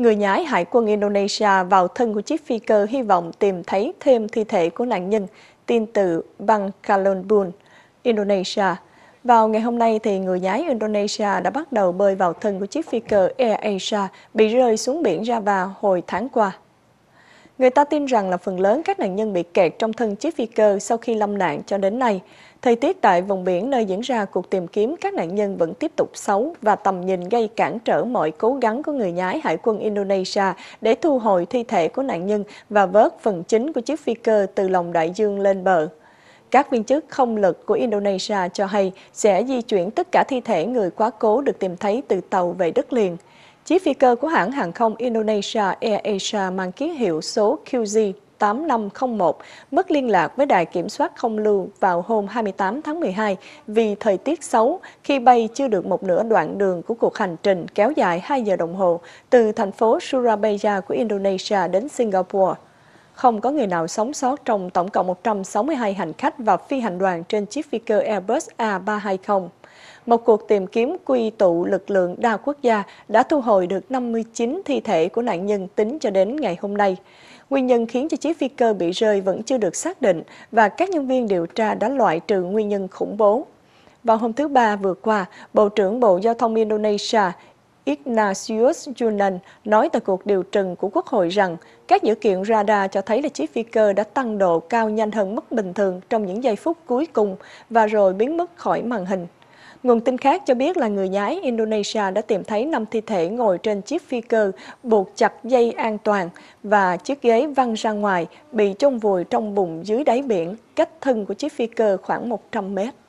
Người nhái hải quân Indonesia vào thân của chiếc phi cơ hy vọng tìm thấy thêm thi thể của nạn nhân, tin từ Bangkalonbun, Indonesia. Vào ngày hôm nay, thì người nhái Indonesia đã bắt đầu bơi vào thân của chiếc phi cơ Air Asia bị rơi xuống biển Java hồi tháng qua. Người ta tin rằng là phần lớn các nạn nhân bị kẹt trong thân chiếc phi cơ sau khi lâm nạn cho đến nay. Thời tiết tại vùng biển nơi diễn ra cuộc tìm kiếm các nạn nhân vẫn tiếp tục xấu và tầm nhìn gây cản trở mọi cố gắng của người nhái Hải quân Indonesia để thu hồi thi thể của nạn nhân và vớt phần chính của chiếc phi cơ từ lòng đại dương lên bờ. Các viên chức không lực của Indonesia cho hay sẽ di chuyển tất cả thi thể người quá cố được tìm thấy từ tàu về đất liền. Chiếc phi cơ của hãng hàng không Indonesia AirAsia mang ký hiệu số QZ 8501 mất liên lạc với đài kiểm soát không lưu vào hôm 28 tháng 12 vì thời tiết xấu khi bay chưa được một nửa đoạn đường của cuộc hành trình kéo dài 2 giờ đồng hồ từ thành phố Surabaya của Indonesia đến Singapore. Không có người nào sống sót trong tổng cộng 162 hành khách và phi hành đoàn trên chiếc phi cơ Airbus A320 một cuộc tìm kiếm quy tụ lực lượng đa quốc gia đã thu hồi được 59 thi thể của nạn nhân tính cho đến ngày hôm nay. Nguyên nhân khiến cho chiếc phi cơ bị rơi vẫn chưa được xác định và các nhân viên điều tra đã loại trừ nguyên nhân khủng bố. Vào hôm thứ Ba vừa qua, Bộ trưởng Bộ Giao thông Indonesia Ignatius Junan nói tại cuộc điều trần của Quốc hội rằng các dữ kiện radar cho thấy là chiếc phi cơ đã tăng độ cao nhanh hơn mức bình thường trong những giây phút cuối cùng và rồi biến mất khỏi màn hình. Nguồn tin khác cho biết là người nhái Indonesia đã tìm thấy 5 thi thể ngồi trên chiếc phi cơ buộc chặt dây an toàn và chiếc ghế văng ra ngoài bị chôn vùi trong bùn dưới đáy biển cách thân của chiếc phi cơ khoảng 100 mét.